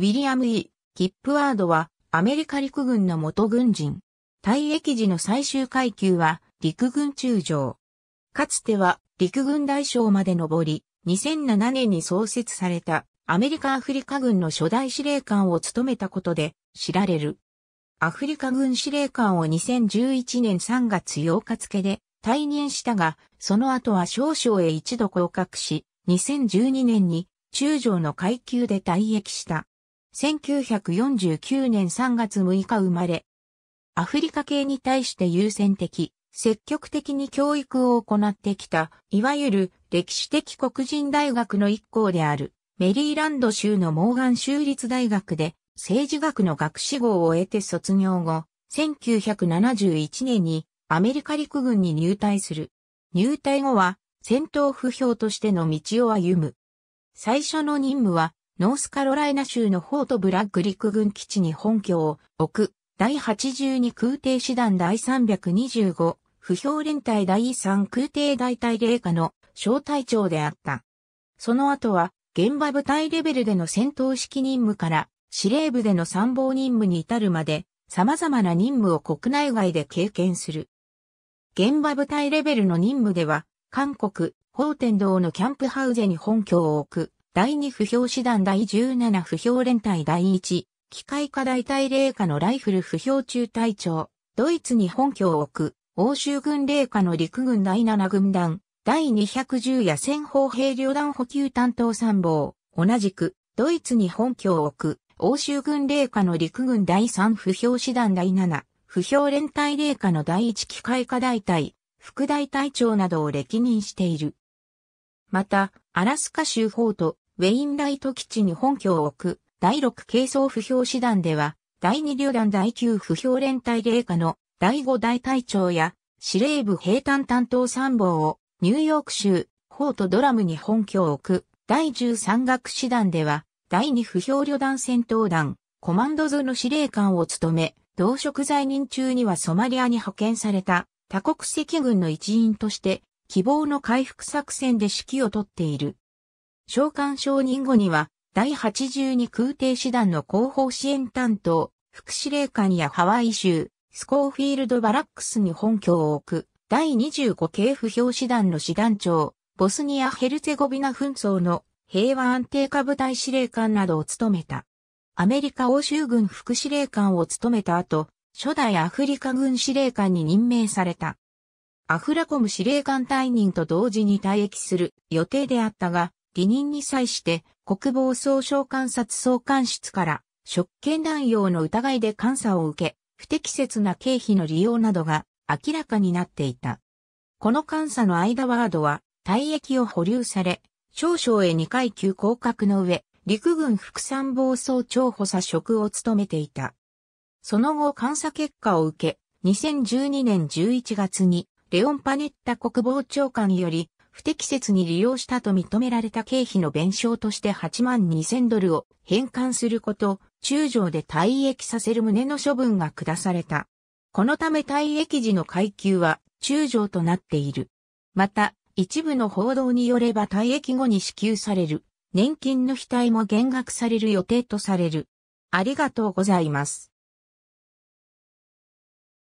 ウィリアム・ E・ キップワードはアメリカ陸軍の元軍人。退役時の最終階級は陸軍中将。かつては陸軍大将まで上り、2007年に創設されたアメリカ・アフリカ軍の初代司令官を務めたことで知られる。アフリカ軍司令官を2011年3月8日付で退任したが、その後は少将へ一度降格し、2012年に中将の階級で退役した。1949年3月6日生まれ、アフリカ系に対して優先的、積極的に教育を行ってきた、いわゆる歴史的黒人大学の一校である、メリーランド州のモーガン州立大学で政治学の学士号を得て卒業後、1971年にアメリカ陸軍に入隊する。入隊後は戦闘不評としての道を歩む。最初の任務はノースカロライナ州のフォートブラッグ陸軍基地に本拠を置く、第82空挺師団第325、不評連隊第3空挺大隊霊下の小隊長であった。その後は、現場部隊レベルでの戦闘指揮任務から、司令部での参謀任務に至るまで、様々な任務を国内外で経験する。現場部隊レベルの任務では、韓国、法天堂のキャンプハウゼに本拠を置く、第2不評師団第17不評連隊第1、機械化大隊霊下のライフル不評中隊長、ドイツに本拠を置く、欧州軍霊下の陸軍第7軍団、第210野戦砲兵旅団補給担当参謀、同じく、ドイツに本拠を置く、欧州軍霊下の陸軍第3不評師団第7、不評連隊霊下の第1機械化大隊、副大隊長などを歴任している。また、アラスカ州法とウェインライト基地に本拠を置く、第6軽装不評師団では、第2旅団第9不評連隊霊下の第5大隊長や司令部兵隊担当参謀をニューヨーク州フォートドラムに本拠を置く第13学師団では第2不評旅団戦闘団コマンドズの司令官を務め同職在任中にはソマリアに派遣された多国籍軍の一員として希望の回復作戦で指揮をとっている。召喚承認後には、第82空挺師団の後方支援担当、副司令官やハワイ州、スコーフィールドバラックスに本拠を置く、第25系不評師団の師団長、ボスニア・ヘルツェゴビナ紛争の平和安定化部隊司令官などを務めた。アメリカ欧州軍副司令官を務めた後、初代アフリカ軍司令官に任命された。アフラコム司令官退任と同時に退役する予定であったが、離任に際して国防総省監察総監室から職権乱用の疑いで監査を受け、不適切な経費の利用などが明らかになっていた。この監査の間ワードは、退役を保留され、少々へ2階級降格の上、陸軍副参謀総長補佐職を務めていた。その後監査結果を受け、2012年11月に、レオン・パネッタ国防長官より、不適切に利用したと認められた経費の弁償として8万2000ドルを返還すること、中条で退役させる旨の処分が下された。このため退役時の階級は中条となっている。また、一部の報道によれば退役後に支給される、年金の額も減額される予定とされる。ありがとうございます。